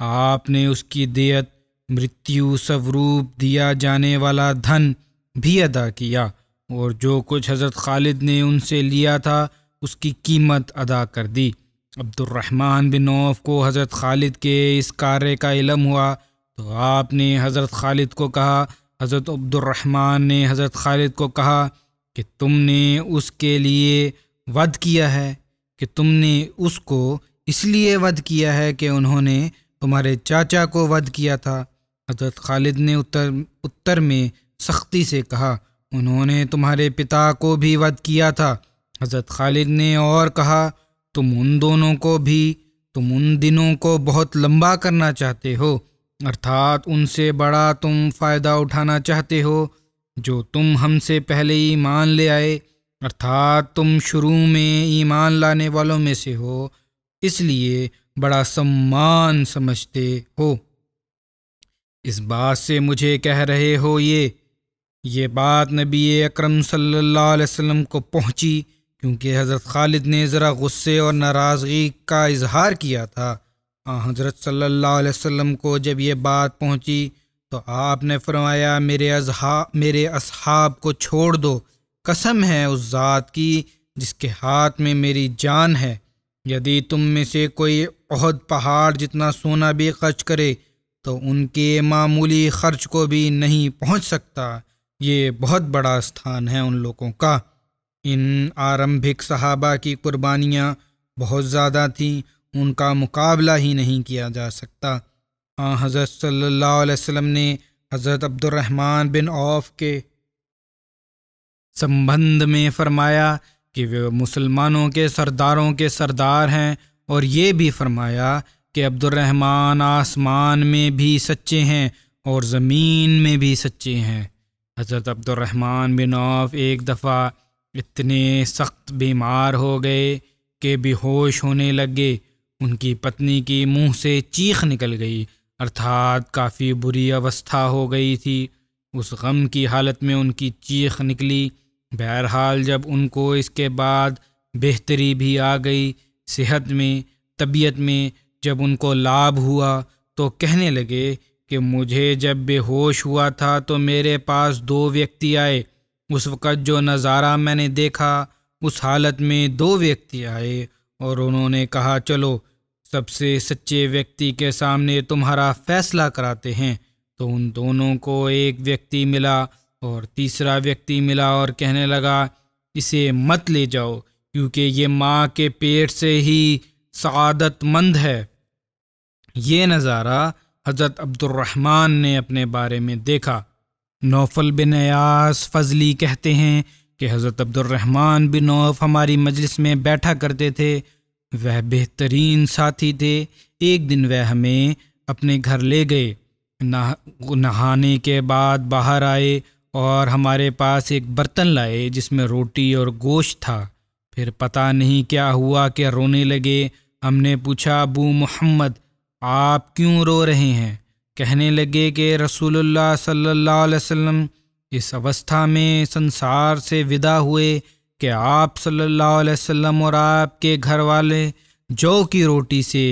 आपने उसकी देयत मृत्यु स्वरूप दिया जाने वाला धन भी अदा किया और जो कुछ हज़रत खालिद ने उनसे लिया था उसकी कीमत अदा कर दी अब्दुलरहमान बिन नौफ को हज़रत खालिद के इस कार्य का इलम हुआ तो आपने हज़रत खालिद को कहा हज़रत अब्दुलरहमान ने हज़रत खालिद को कहा कि तुमने उसके लिए वध किया है कि तुमने उसको इसलिए वध किया है कि उन्होंने तुम्हारे चाचा को वध किया था हज़रत खालिद ने उत्तर उत्तर में सख्ती से कहा उन्होंने तुम्हारे पिता को भी वध किया था हज़रत खालिद ने और कहा तुम उन दोनों को भी तुम उन दिनों को बहुत लंबा करना चाहते हो अर्थात उनसे बड़ा तुम फ़ायदा उठाना चाहते हो जो तुम हमसे पहले ईमान ले आए अर्थात तुम शुरू में ईमान लाने वालों में से हो इसलिए बड़ा सम्मान समझते हो इस बात से मुझे कह रहे हो ये ये बात नबी अकरम सल्लल्लाहु अलैहि वसल्लम को पहुंची क्योंकि हज़रत खालिद ने ज़रा गुस्से और नाराज़गी का इजहार किया था हाँ, हज़रत सल्लल्लाहु अलैहि वसल्लम को जब ये बात पहुंची तो आपने फरमाया मेरे अजहा मेरे अहाब को छोड़ दो कसम है उस ज़ात की जिसके हाथ में मेरी जान है यदि तुम में से कोई अहद पहाड़ जितना सोना भी खर्च करे तो उनके मामूली खर्च को भी नहीं पहुंच सकता ये बहुत बड़ा स्थान है उन लोगों का इन आरंभिक सहाबा की कुर्बानियाँ बहुत ज़्यादा थीं उनका मुकाबला ही नहीं किया जा सकता हाँ हज़रत अलैहि वसल्लम ने हज़रत अब्दुलरहमान बिन औफ के संबंध में फ़रमाया कि वे मुसलमानों के सरदारों के सरदार हैं और ये भी फ़रमाया कि अब्दुलरहमान आसमान में भी सच्चे हैं और ज़मीन में भी सच्चे हैं हज़रत अब्दुलरहमान बिन औफ एक दफ़ा इतने सख्त बीमार हो गए कि बेहोश होने लगे उनकी पत्नी की मुंह से चीख निकल गई अर्थात काफ़ी बुरी अवस्था हो गई थी उस गम की हालत में उनकी चीख निकली बहरहाल जब उनको इसके बाद बेहतरी भी आ गई सेहत में तबीयत में जब उनको लाभ हुआ तो कहने लगे कि मुझे जब बेहोश हुआ था तो मेरे पास दो व्यक्ति आए उस वक़्त जो नज़ारा मैंने देखा उस हालत में दो व्यक्ति आए और उन्होंने कहा चलो सबसे सच्चे व्यक्ति के सामने तुम्हारा फैसला कराते हैं तो उन दोनों को एक व्यक्ति मिला और तीसरा व्यक्ति मिला और कहने लगा इसे मत ले जाओ क्योंकि ये माँ के पेट से ही सआदतमंद है ये नज़ारा हज़रत अब्दुलरहमान ने अपने बारे में देखा नौफल बिन अयास फजली कहते हैं कि हज़रत अब्दुलरहमान बिन औफ हमारी मजलिस में बैठा करते थे वह बेहतरीन साथी थे एक दिन वह हमें अपने घर ले गए नहा नहाने के बाद बाहर आए और हमारे पास एक बर्तन लाए जिसमें रोटी और गोश्त था फिर पता नहीं क्या हुआ कि रोने लगे हमने पूछा अबू मोहम्मद आप क्यों रो रहे हैं कहने लगे कि रसूलुल्लाह सल्लल्लाहु अलैहि वसल्लम इस अवस्था में संसार से विदा हुए कि आप सल्लल्लाहु अलैहि वसल्लम और आपके घर वाले जौ की रोटी से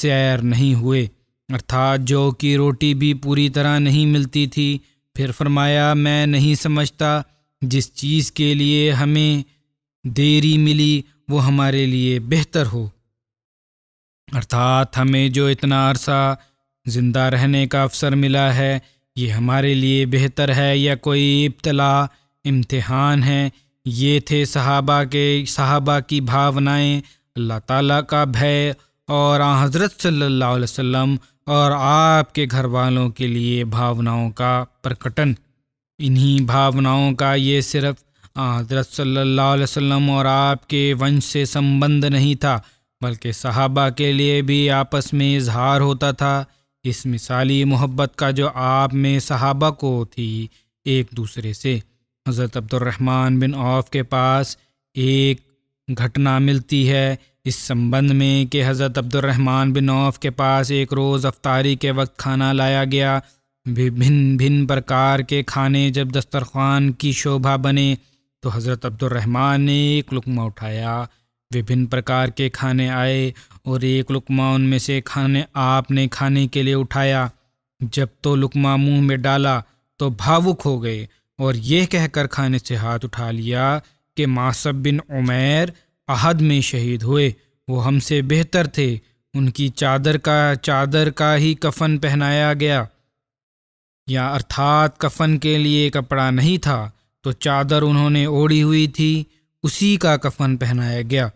सैर नहीं हुए अर्थात जौ की रोटी भी पूरी तरह नहीं मिलती थी फिर फरमाया मैं नहीं समझता जिस चीज़ के लिए हमें देरी मिली वो हमारे लिए बेहतर हो अर्थात हमें जो इतना अरसा ज़िंदा रहने का अवसर मिला है ये हमारे लिए बेहतर है या कोई इब्तला इम्तहान है ये थे सहाबा के सहाबा की भावनाएं अल्लाह ताला का भय और हज़रत सल्लल्लाहु अलैहि वसल्लम और आपके घर वालों के लिए भावनाओं का प्रकटन इन्हीं भावनाओं का ये सिर्फ हज़रत सल्लल्लाहु अलैहि वसल्लम और आपके वंश से संबंध नहीं था बल्कि सहाबा के लिए भी आपस में इजहार होता था इस मिसाली मोहब्बत का जो आप में सहाबा को थी एक दूसरे से हज़रत अब्दुलरहमान बिन औफ के पास एक घटना मिलती है इस संबंध में कि हज़रत अब्दुलरहमान बिन औफ के पास एक रोज़ अफ्तारी के वक्त खाना लाया गया भिन्न भिन्न प्रकार के खाने जब दस्तरखान की शोभा बने तो हज़रत अब्दुलरहमान ने एक लुकमा उठाया विभिन्न प्रकार के खाने आए और एक लुकमा उनमें से खाने आपने खाने के लिए उठाया जब तो लुकमा मुंह में डाला तो भावुक हो गए और यह कहकर खाने से हाथ उठा लिया कि मासब बिन उमैर अहद में शहीद हुए वो हमसे बेहतर थे उनकी चादर का चादर का ही कफन पहनाया गया या अर्थात कफन के लिए कपड़ा नहीं था तो चादर उन्होंने ओढ़ी हुई थी उसी का कफन पहनाया गया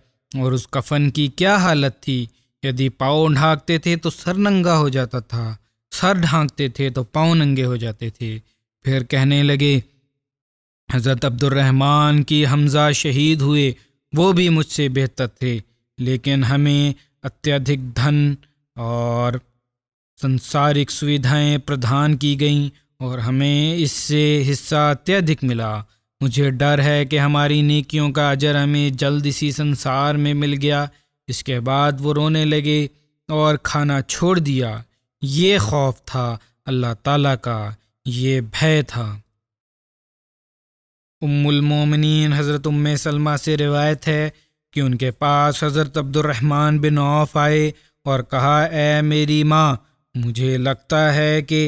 और उस कफन की क्या हालत थी यदि पाँव ढांकते थे तो सर नंगा हो जाता था सर ढांकते थे तो पाँव नंगे हो जाते थे फिर कहने लगे हज़रत अब्दुलरहमान की हमज़ा शहीद हुए वो भी मुझसे बेहतर थे लेकिन हमें अत्यधिक धन और संसारिक सुविधाएं प्रदान की गईं और हमें इससे हिस्सा अत्यधिक मिला मुझे डर है कि हमारी नेकियों का अजर हमें जल्द इसी संसार में मिल गया इसके बाद वो रोने लगे और खाना छोड़ दिया ये खौफ था अल्लाह ताला का ये भय था उमोमिन हज़रत उम सलमा से रिवायत है कि उनके पास हज़रत अब्दुलरहमान बिन औफ आए और कहा ए मेरी माँ मुझे लगता है कि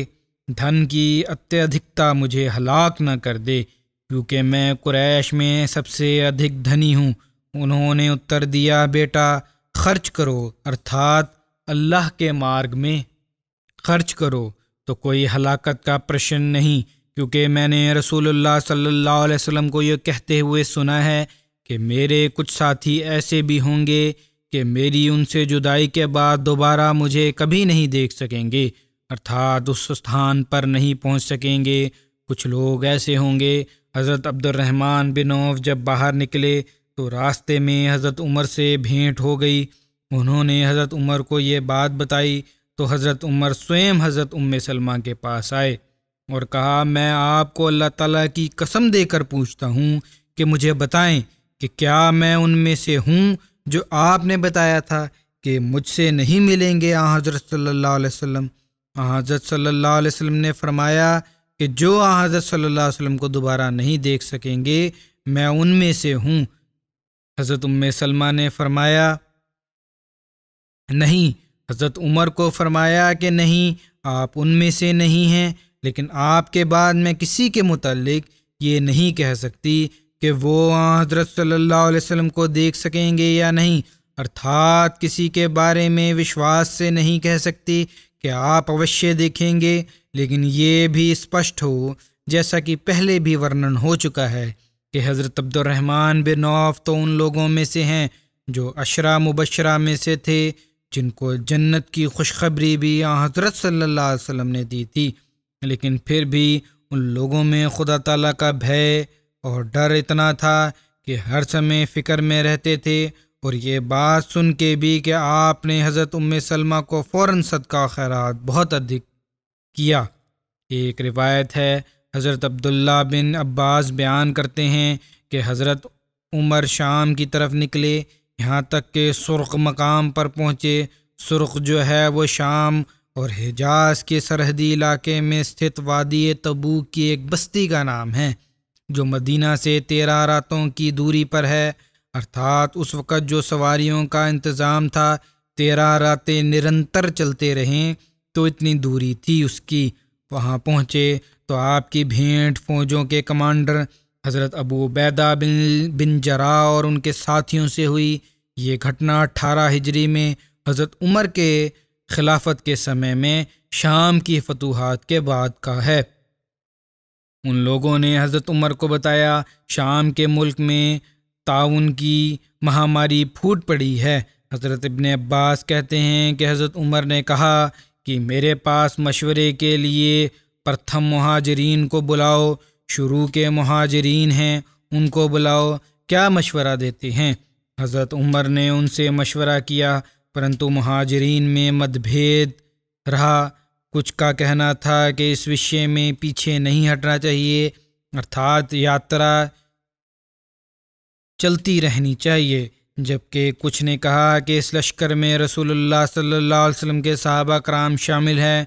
धन की अत्यधिकता मुझे हलाक न कर दे क्योंकि मैं कुरैश में सबसे अधिक धनी हूँ उन्होंने उत्तर दिया बेटा खर्च करो अर्थात अल्लाह के मार्ग में खर्च करो तो कोई हलाकत का प्रश्न नहीं क्योंकि मैंने रसूलुल्लाह सल्लल्लाहु अलैहि वसल्लम को ये कहते हुए सुना है कि मेरे कुछ साथी ऐसे भी होंगे कि मेरी उनसे जुदाई के बाद दोबारा मुझे कभी नहीं देख सकेंगे अर्थात उस स्थान पर नहीं पहुंच सकेंगे कुछ लोग ऐसे होंगे हज़रत अब्दुलरहमान बिन औफ जब बाहर निकले तो रास्ते में हज़रत उमर से भेंट हो गई उन्होंने हज़रत उमर को ये बात बताई तो हज़रत उमर स्वयं हज़रत उम सलमा के पास आए और कहा मैं आपको अल्लाह ताला की कसम देकर पूछता हूँ कि मुझे बताएं कि क्या मैं उनमें से हूँ जो आपने बताया था कि मुझसे नहीं मिलेंगे आ हज़रत सल्ला वसम आ हज़रत सल्ला वसम ने फरमाया कि जो हज़रत सल्लल्लाहु अलैहि वसल्लम को दोबारा नहीं देख सकेंगे मैं उनमें से हूँ हज़रत उम सलमा ने फरमाया नहीं हज़रत उमर को फरमाया कि नहीं आप उनमें से नहीं हैं लेकिन आपके बाद मैं किसी के मतलब ये नहीं कह सकती कि वो हज़रत सल्लल्लाहु अलैहि वसल्लम को देख सकेंगे या नहीं अर्थात किसी के बारे में विश्वास से नहीं कह सकती कि आप अवश्य देखेंगे लेकिन ये भी स्पष्ट हो जैसा कि पहले भी वर्णन हो चुका है कि हज़रत अब्दुलरहमान बिन औफ तो उन लोगों में से हैं जो अशरा मुबशरा में से थे जिनको जन्नत की खुशखबरी भी हज़रत सल्ला वसम ने दी थी लेकिन फिर भी उन लोगों में खुदा ताला का भय और डर इतना था कि हर समय फ़िक्र में रहते थे और ये बात सुन के भी कि आपने हज़रत उम सलमा को फ़ौर सदका खैरात बहुत अधिक किया एक रिवायत है हज़रत अब्दुल्ला बिन अब्बास बयान करते हैं कि हज़रत उमर शाम की तरफ निकले यहाँ तक के सुरख मकाम पर पहुँचे सुरख जो है वो शाम और हिजाज के सरहदी इलाके में स्थित वादी तबू की एक बस्ती का नाम है जो मदीना से तेरह रातों की दूरी पर है अर्थात उस वक़्त जो सवारियों का इंतज़ाम था तेरह रातें निरंतर चलते रहें तो इतनी दूरी थी उसकी वहाँ पहुँचे तो आपकी भेंट फौजों के कमांडर हज़रत अबू बैदा बिन बिन जरा और उनके साथियों से हुई ये घटना अठारह हिजरी में हज़रत उमर के खिलाफत के समय में शाम की फतूहत के बाद का है उन लोगों ने हज़रत उमर को बताया शाम के मुल्क में ताउन की महामारी फूट पड़ी है हज़रत इब्ने अब्बास कहते हैं कि हज़रत उमर ने कहा कि मेरे पास मशवरे के लिए प्रथम महाजरीन को बुलाओ शुरू के महाजरीन हैं उनको बुलाओ क्या मशवरा देते हैं हज़रत उमर ने उनसे मशवरा किया परंतु महाजरीन में मतभेद रहा कुछ का कहना था कि इस विषय में पीछे नहीं हटना चाहिए अर्थात यात्रा चलती रहनी चाहिए जबकि कुछ ने कहा कि इस लश्कर में रसूलुल्लाह सल्लल्लाहु अलैहि वसल्लम के सहाबा कराम शामिल हैं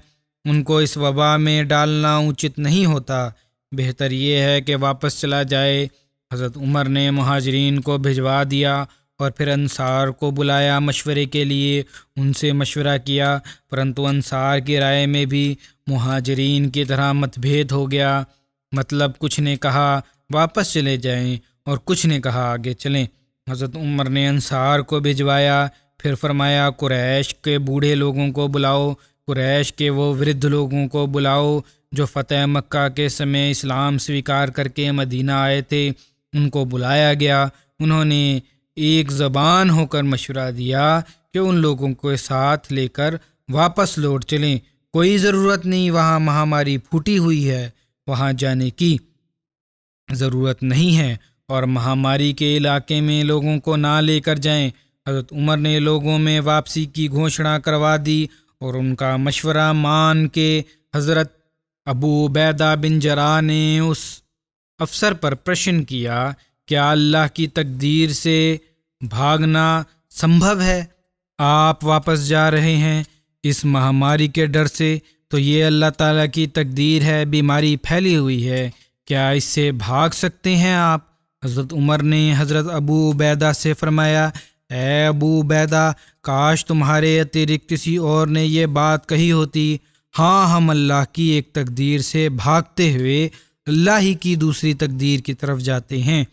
उनको इस वबा में डालना उचित नहीं होता बेहतर ये है कि वापस चला जाए हज़रत उमर ने महाजरीन को भिजवा दिया और फिर अनसार को बुलाया मशवरे के लिए उनसे मशवरा किया परंतु अनसार की राय में भी महाजरीन की तरह मतभेद हो गया मतलब कुछ ने कहा वापस चले जाएं और कुछ ने कहा आगे चलें हज़रत उमर ने अंसार को भिजवाया फिर फरमाया कुरैश के बूढ़े लोगों को बुलाओ कुरैश के वो वृद्ध लोगों को बुलाओ जो फ़तेह मक्का के समय इस्लाम स्वीकार करके मदीना आए थे उनको बुलाया गया उन्होंने एक ज़बान होकर मशवरा दिया कि उन लोगों को साथ लेकर वापस लौट चलें कोई ज़रूरत नहीं वहाँ महामारी फूटी हुई है वहाँ जाने की ज़रूरत नहीं है और महामारी के इलाके में लोगों को ना लेकर जाएं हज़रत उमर ने लोगों में वापसी की घोषणा करवा दी और उनका मशवरा मान के हज़रत अबू बैदा बिन जरा ने उस अफसर पर प्रश्न किया क्या अल्लाह की तकदीर से भागना संभव है आप वापस जा रहे हैं इस महामारी के डर से तो ये अल्लाह ताला की तकदीर है बीमारी फैली हुई है क्या इससे भाग सकते हैं आप हज़रत उमर ने हज़रत अबू उबैदा से फरमाया ए अबू उबैदा काश तुम्हारे अतिरिक्त किसी और ने यह बात कही होती हाँ हम अल्लाह की एक तकदीर से भागते हुए अल्लाह ही की दूसरी तकदीर की तरफ जाते हैं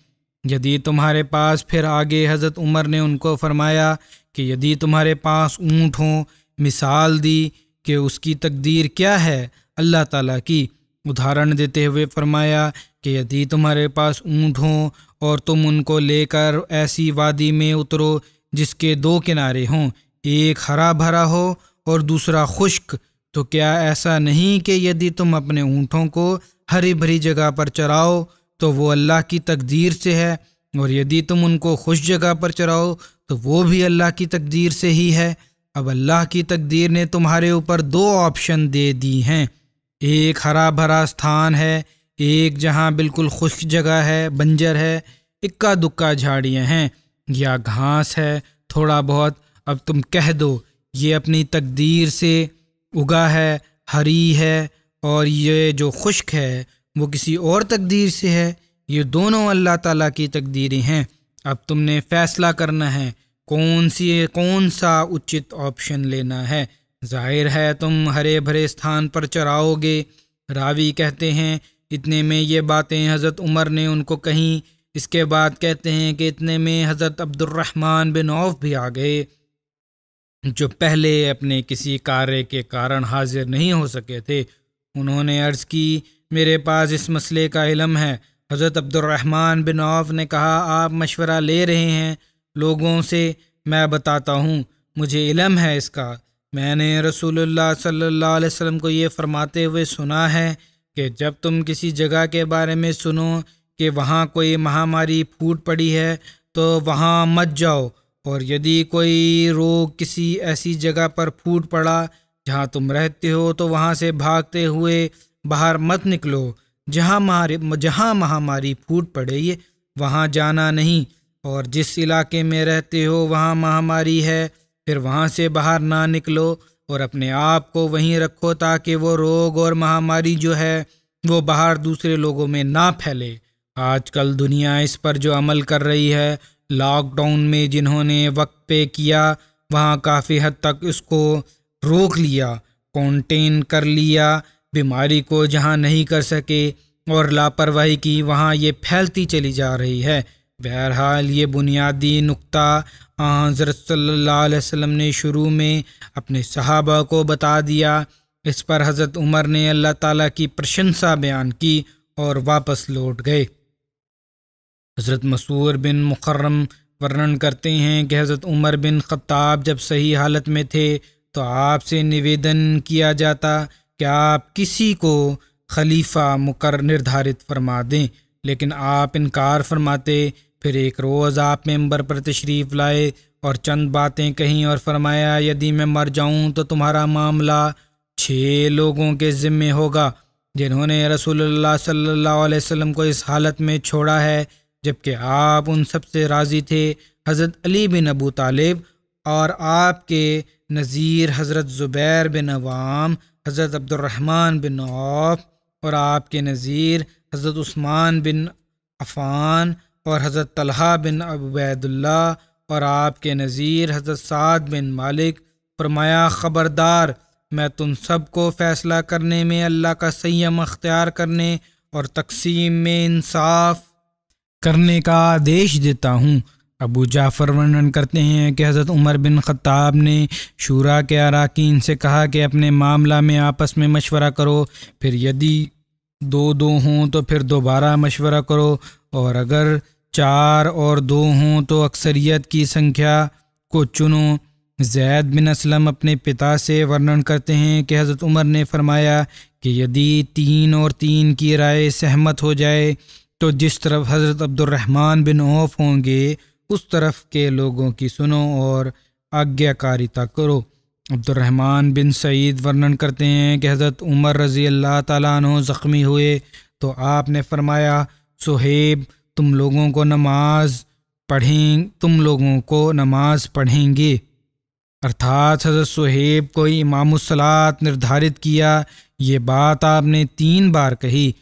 यदि तुम्हारे पास फिर आगे हज़रत उमर ने उनको फरमाया कि यदि तुम्हारे पास ऊँट हों मिसाल दी कि उसकी तकदीर क्या है अल्लाह ताला की उदाहरण देते हुए फरमाया कि यदि तुम्हारे पास ऊँट हो और तुम उनको लेकर ऐसी वादी में उतरो जिसके दो किनारे हों एक हरा भरा हो और दूसरा खुश्क तो क्या ऐसा नहीं कि यदि तुम अपने ऊँटों को हरी भरी जगह पर चराओ तो वो अल्लाह की तकदीर से है और यदि तुम उनको खुश जगह पर चराओ तो वो भी अल्लाह की तकदीर से ही है अब अल्लाह की तकदीर ने तुम्हारे ऊपर दो ऑप्शन दे दी हैं एक हरा भरा स्थान है एक जहाँ बिल्कुल खुश जगह है बंजर है इक्का दुक्का झाड़ियाँ हैं या घास है थोड़ा बहुत अब तुम कह दो ये अपनी तकदीर से उगा है हरी है और ये जो खुश्क है वो किसी और तकदीर से है ये दोनों अल्लाह ताला की तकदीरें हैं अब तुमने फ़ैसला करना है कौन सी कौन सा उचित ऑप्शन लेना है जाहिर है तुम हरे भरे स्थान पर चराओगे रावी कहते हैं इतने में ये बातें हज़रत उमर ने उनको कहीं इसके बाद कहते हैं कि इतने में हज़रत अब्दुलरहमान बिन औफ भी आ गए जो पहले अपने किसी कार्य के कारण हाजिर नहीं हो सके थे उन्होंने अर्ज़ की मेरे पास इस मसले का इलम है हज़रत अब्दुलरहमान बिन औफ ने कहा आप मशवरा ले रहे हैं लोगों से मैं बताता हूँ मुझे इलम है इसका मैंने रसूलुल्लाह सल्लल्लाहु अलैहि वसल्लम को ये फरमाते हुए सुना है कि जब तुम किसी जगह के बारे में सुनो कि वहाँ कोई महामारी फूट पड़ी है तो वहाँ मत जाओ और यदि कोई रोग किसी ऐसी जगह पर फूट पड़ा जहाँ तुम रहते हो तो वहाँ से भागते हुए बाहर मत निकलो जहाँ महारी जहाँ महामारी फूट पड़े वहाँ जाना नहीं और जिस इलाके में रहते हो वहाँ महामारी है फिर वहाँ से बाहर ना निकलो और अपने आप को वहीं रखो ताकि वो रोग और महामारी जो है वो बाहर दूसरे लोगों में ना फैले आजकल दुनिया इस पर जो अमल कर रही है लॉकडाउन में जिन्होंने वक्त पे किया वहाँ काफ़ी हद तक इसको रोक लिया कॉन्टेन कर लिया बीमारी को जहाँ नहीं कर सके और लापरवाही की वहाँ ये फैलती चली जा रही है बहरहाल ये बुनियादी नुक्ता हज़रत सल्लल्लाहु अलैहि वसल्लम ने शुरू में अपने सहाबा को बता दिया इस पर हज़रत उमर ने अल्लाह ताला की प्रशंसा बयान की और वापस लौट गए हज़रत मसूर बिन मुखर्रम वर्णन करते हैं कि हज़रत उमर बिन ख़त्ताब जब सही हालत में थे तो आपसे निवेदन किया जाता कि आप किसी को खलीफा मुकर निर्धारित फरमा दें लेकिन आप इनकार फरमाते फिर एक रोज़ आप मेंबर पर तशरीफ़ लाए और चंद बातें कहीं और फरमाया यदि मैं मर जाऊं तो तुम्हारा मामला छः लोगों के ज़िम्मे होगा जिन्होंने रसूलुल्लाह सल्लल्लाहु अलैहि वसल्लम को इस हालत में छोड़ा है जबकि आप उन सब से राज़ी थे हज़रत अली बिन अबू तालिब और आपके नज़ीर हज़रत ज़ुबैर बिन अवाम हज़रत अब्दुलरहमान बिन औफ और आपके नज़ीर हज़रत उस्मान बिन अफ़ान और हज़रत तलहा बिन अबैदुल्ला और आपके नज़ीर हज़रत साद बिन मालिक फरमाया ख़बरदार मैं तुम सबको फ़ैसला करने में अल्लाह का संयम अख्तियार करने और तकसीम में इंसाफ करने का आदेश देता हूँ अबू जाफ़र वर्णन करते हैं कि हज़रत उमर बिन ख़त्ताब ने शूरा के अरकान से कहा कि अपने मामला में आपस में मशवरा करो फिर यदि दो दो हों तो फिर दोबारा मशवरा करो और अगर चार और दो हों तो अक्सरियत की संख्या को चुनो जैद बिन असलम अपने पिता से वर्णन करते हैं कि हज़रत उमर ने फरमाया कि यदि तीन और तीन की राय सहमत हो जाए तो जिस तरफ हज़रत अब्दुलरहमान बिन औफ होंगे उस तरफ के लोगों की सुनो और आज्ञाकारिता करो अब्दुलरहमान बिन सईद वर्णन करते हैं कि हज़रत उमर रज़ी अल्लाह तु ज़ख़्मी हुए तो आपने फरमाया सुहेब तुम लोगों को नमाज पढ़ें तुम लोगों को नमाज पढ़ेंगे अर्थात हजरत सुहेब को इमामसलात निर्धारित किया ये बात आपने तीन बार कही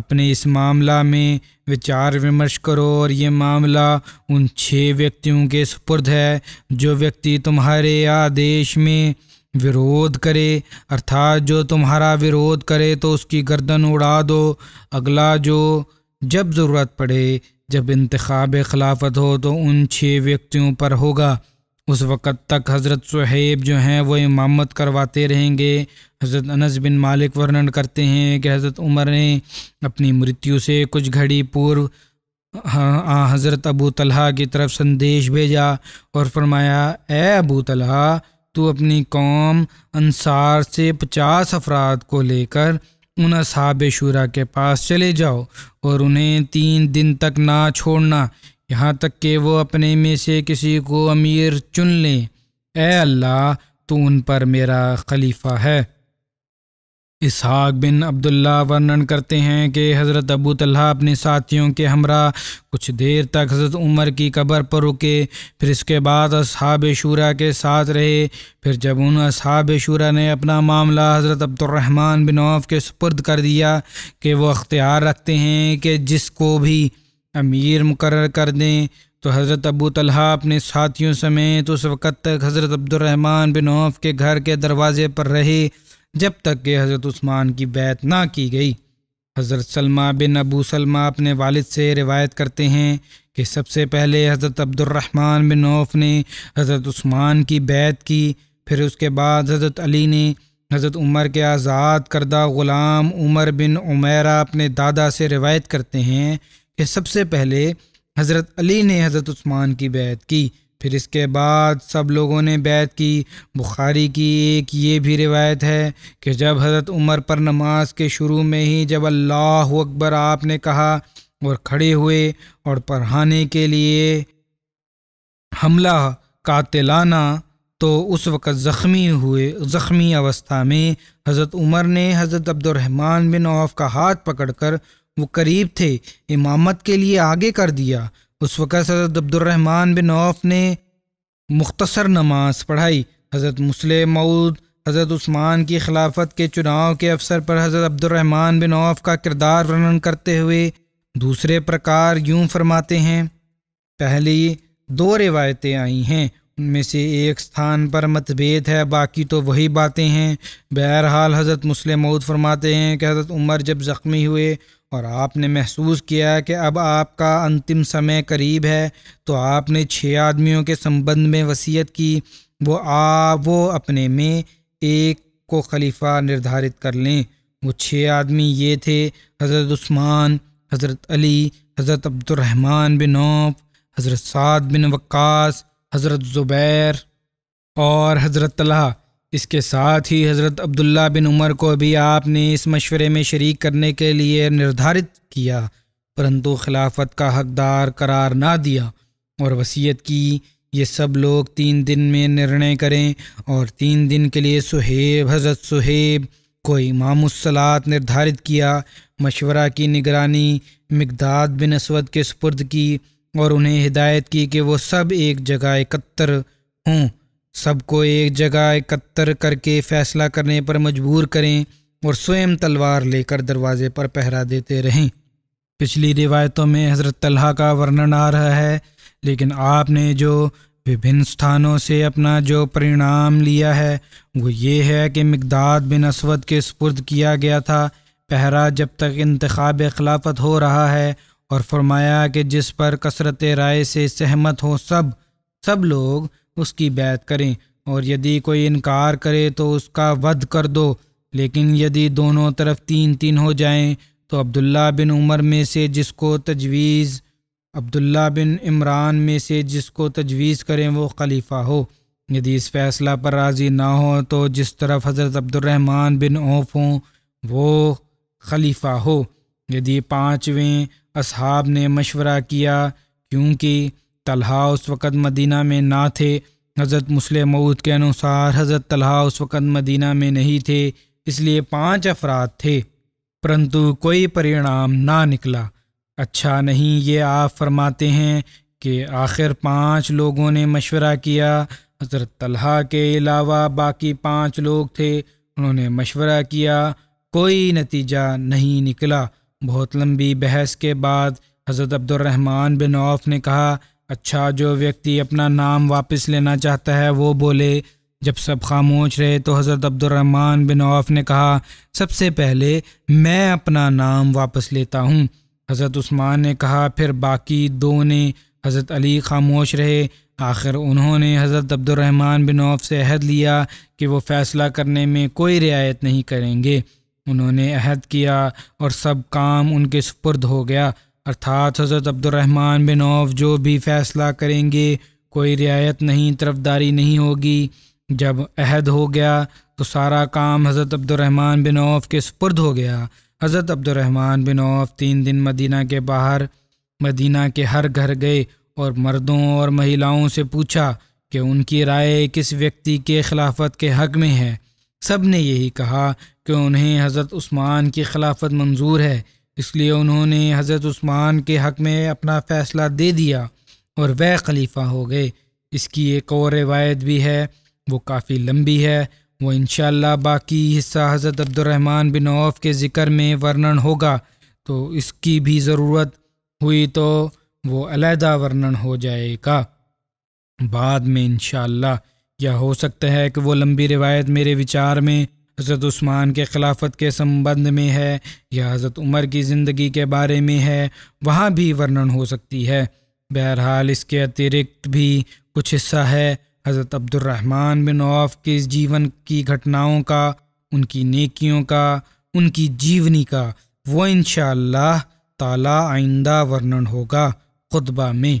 अपने इस मामला में विचार विमर्श करो और ये मामला उन छः व्यक्तियों के सुपुर्द है जो व्यक्ति तुम्हारे आदेश में विरोध करे अर्थात जो तुम्हारा विरोध करे तो उसकी गर्दन उड़ा दो अगला जो जब ज़रूरत पड़े जब इंतखब खिलाफत हो तो उन छः व्यक्तियों पर होगा उस वक़्त तक हज़रत सुहेब जो हैं वो इमामत करवाते रहेंगे हज़रत अनस बिन मालिक वर्णन करते हैं कि हज़रत उमर ने अपनी मृत्यु से कुछ घड़ी पूर्व हाँ, हज़रत अबू तलहा की तरफ संदेश भेजा और फरमाया ए अबू तलहा तू अपनी कौम अनसार से पचास अफराद को लेकर उन असहाब शुरा के पास चले जाओ और उन्हें तीन दिन तक ना छोड़ना यहाँ तक कि वो अपने में से किसी को अमीर चुन लें अल्लाह तो उन पर मेरा खलीफा है इसहाक बिन अब्दुल्ला वर्णन करते हैं कि हज़रत अबू तल्हा अपने साथियों के हमरा कुछ देर तक हज़रत उमर की कब्र पर रुके फिर इसके बाद अब शूरा के साथ रहे फिर जब उन अब शूरा ने अपना मामला हज़रत अब्दुलरहमान बिन औफ के सुपुर्द कर दिया कि वो अख्तियार रखते हैं कि जिसको भी अमीर मुकर कर दें तो हज़रत अबू तलहा अपने साथियों समेत उस वक़्त तक हज़रत अब्दुलरहमान बिन औफ के घर के दरवाज़े पर रहे जब तक कि हज़रत उस्मान की बैत ना की गई हज़रत सलमा बिन अबू सलमा अपने वालिद से रिवायत करते हैं कि सबसे पहले हज़रत अब्दुलरहमान बिन नौफ ने हज़रत उस्मान की बैत की फिर उसके बाद हज़रत अली ने हज़रत उमर के आज़ाद करदा ग़ुलाम उमर बिन उमेरा अपने दादा से रिवायत करते हैं कि सबसे पहले हज़रत अली ने हज़रत उस्मान की बैत की फिर इसके बाद सब लोगों ने बैत की बुखारी की एक ये भी रिवायत है कि जब हज़रत उमर पर नमाज के शुरू में ही जब अल्लाह अकबर आपने कहा और खड़े हुए और पढ़ाने के लिए हमला कातिलाना तो उस वक़्त ज़ख्मी हुए ज़ख्मी अवस्था में हज़रत उमर ने हज़रत अब्दुलरहमान बिन औफ का हाथ पकड़कर वो करीब थे इमामत के लिए आगे कर दिया उस वक़्त हज़रत अब्दुलरहमान बिन औफ ने मुख्तसर नमाज पढ़ाई हज़रत मुस्लिम मऊद हज़रत उस्मान की खिलाफत के चुनाव के अवसर पर हज़रत अब्दुलरहमान बिन औफ का किरदार वर्णन करते हुए दूसरे प्रकार यूँ फरमाते हैं पहली दो रिवायतें आई हैं उनमें से एक स्थान पर मतभेद है बाकी तो वही बातें हैं बहरहाल हज़रत मुस्लिम मऊद फरमाते हैं कि हज़रत उमर जब ज़ख्मी हुए और आपने महसूस किया कि अब आपका अंतिम समय करीब है तो आपने छः आदमियों के संबंध में वसीयत की वो आ वो अपने में एक को खलीफा निर्धारित कर लें वो छः आदमी ये थे हज़रत उस्मान हज़रत अली हज़रत अब्दुलरहमान बिन औफ हज़रत साद बिन वक्स हज़रत ज़ुबैर और हज़रत तलहा इसके साथ ही हज़रत अब्दुल्ला बिन उमर को भी आपने इस मशवरे में शरीक करने के लिए निर्धारित किया परंतु खिलाफत का हकदार करार ना दिया और वसीयत की ये सब लोग तीन दिन में निर्णय करें और तीन दिन के लिए सुहेब हज़रत सुहेब को इमामसलात निर्धारित किया मशवरा की निगरानी मकदाद बिन असवद के सुपुर्द की और उन्हें हिदायत की कि वो सब एक जगह इकत्तर हों सबको एक जगह एकत्र करके फैसला करने पर मजबूर करें और स्वयं तलवार लेकर दरवाजे पर पहरा देते रहें पिछली रिवायतों में हज़रत तलहा का वर्णन आ रहा है लेकिन आपने जो विभिन्न स्थानों से अपना जो परिणाम लिया है वो ये है कि मकदाद बिन असवद के सुपुर्द किया गया था पहरा जब तक इंतखाब खिलाफत हो रहा है और फरमाया कि जिस पर कसरत राय से सहमत हो सब सब लोग उसकी बैत करें और यदि कोई इनकार करे तो उसका वध कर दो लेकिन यदि दोनों तरफ तीन तीन हो जाएं तो अब्दुल्ला बिन उमर में से जिसको तजवीज़ अब्दुल्ला बिन इमरान में से जिसको तजवीज़ करें वो खलीफा हो यदि इस फैसला पर राज़ी ना हो तो जिस तरफ हज़रत अब्दुलरहमान बिन औफ हों वो खलीफा हो यदि पाँचवें असहाब ने मशवरा किया क्योंकि तलहा उस वक़्त मदीना में ना थे हज़रत मुस्लिम मऊद के अनुसार हज़रत तलहा उस वक़्त मदीना में नहीं थे इसलिए पांच अफराद थे परंतु कोई परिणाम ना निकला अच्छा नहीं ये आप फरमाते हैं कि आखिर पांच लोगों ने मशवरा किया हज़रत तलहा के अलावा बाकी पांच लोग थे उन्होंने मशवरा किया कोई नतीजा नहीं निकला बहुत लंबी बहस के बाद हज़रत अब्दुलरहमान बिन औफ ने कहा अच्छा जो व्यक्ति अपना नाम वापस लेना चाहता है वो बोले जब सब खामोश रहे तो हज़रत अब्दुलरहमान बिन औफ ने कहा सबसे पहले मैं अपना नाम वापस लेता हूँ हज़रत उस्मान ने कहा फिर बाकी दो ने हज़रत अली खामोश रहे आखिर उन्होंने हज़रत अब्दुलरहमान बिन औफ से अहद लिया कि वो फ़ैसला करने में कोई रियायत नहीं करेंगे उन्होंने अहद किया और सब काम उनके सुपुर्द हो गया अर्थात हज़रत अब्दुलरहमान बिन औफ जो भी फ़ैसला करेंगे कोई रियायत नहीं तरफदारी नहीं होगी जब अहद हो गया तो सारा काम हज़रत अब्दुलरहमान बिन औफ के सुपुर्द हो गया हज़रत अब्दुलरहमान बिन औफ तीन दिन मदीना के बाहर मदीना के हर घर गए और मर्दों और महिलाओं से पूछा कि उनकी राय किस व्यक्ति के खिलाफत के हक में है सब ने यही कहा कि उन्हें हज़रत उस्मान की खिलाफत मंजूर है इसलिए उन्होंने हज़रत उस्मान के हक़ में अपना फ़ैसला दे दिया और वह खलीफा हो गए इसकी एक और रिवायत भी है वो काफ़ी लंबी है वो इन बाकी हिस्सा हज़रत अब्दुलरहमान बिन औफ के ज़िक्र में वर्णन होगा तो इसकी भी ज़रूरत हुई तो वो अलहदा वर्णन हो जाएगा बाद में इन या हो सकता है कि वो लंबी रिवायत मेरे विचार में हज़रत उस्मान के खिलाफत के संबंध में है या हज़रत उमर की ज़िंदगी के बारे में है वहाँ भी वर्णन हो सकती है बहरहाल इसके अतिरिक्त भी कुछ हिस्सा है हज़रत अब्दुलरहमान बिन औफ के जीवन की घटनाओं का उनकी नेकियों का उनकी जीवनी का वो इन ताला आइंदा वर्णन होगा खुतबा में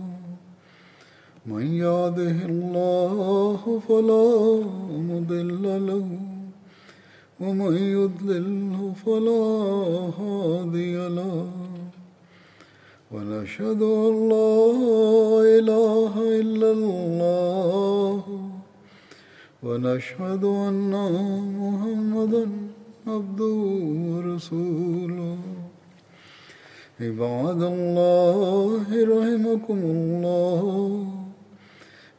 من يهده الله فلا مضل له ومن يضلله فلا هادي له ونشهد أن لا إله إلا الله ونشهد أن محمدا عبده ورسوله عباد الله رحمكم الله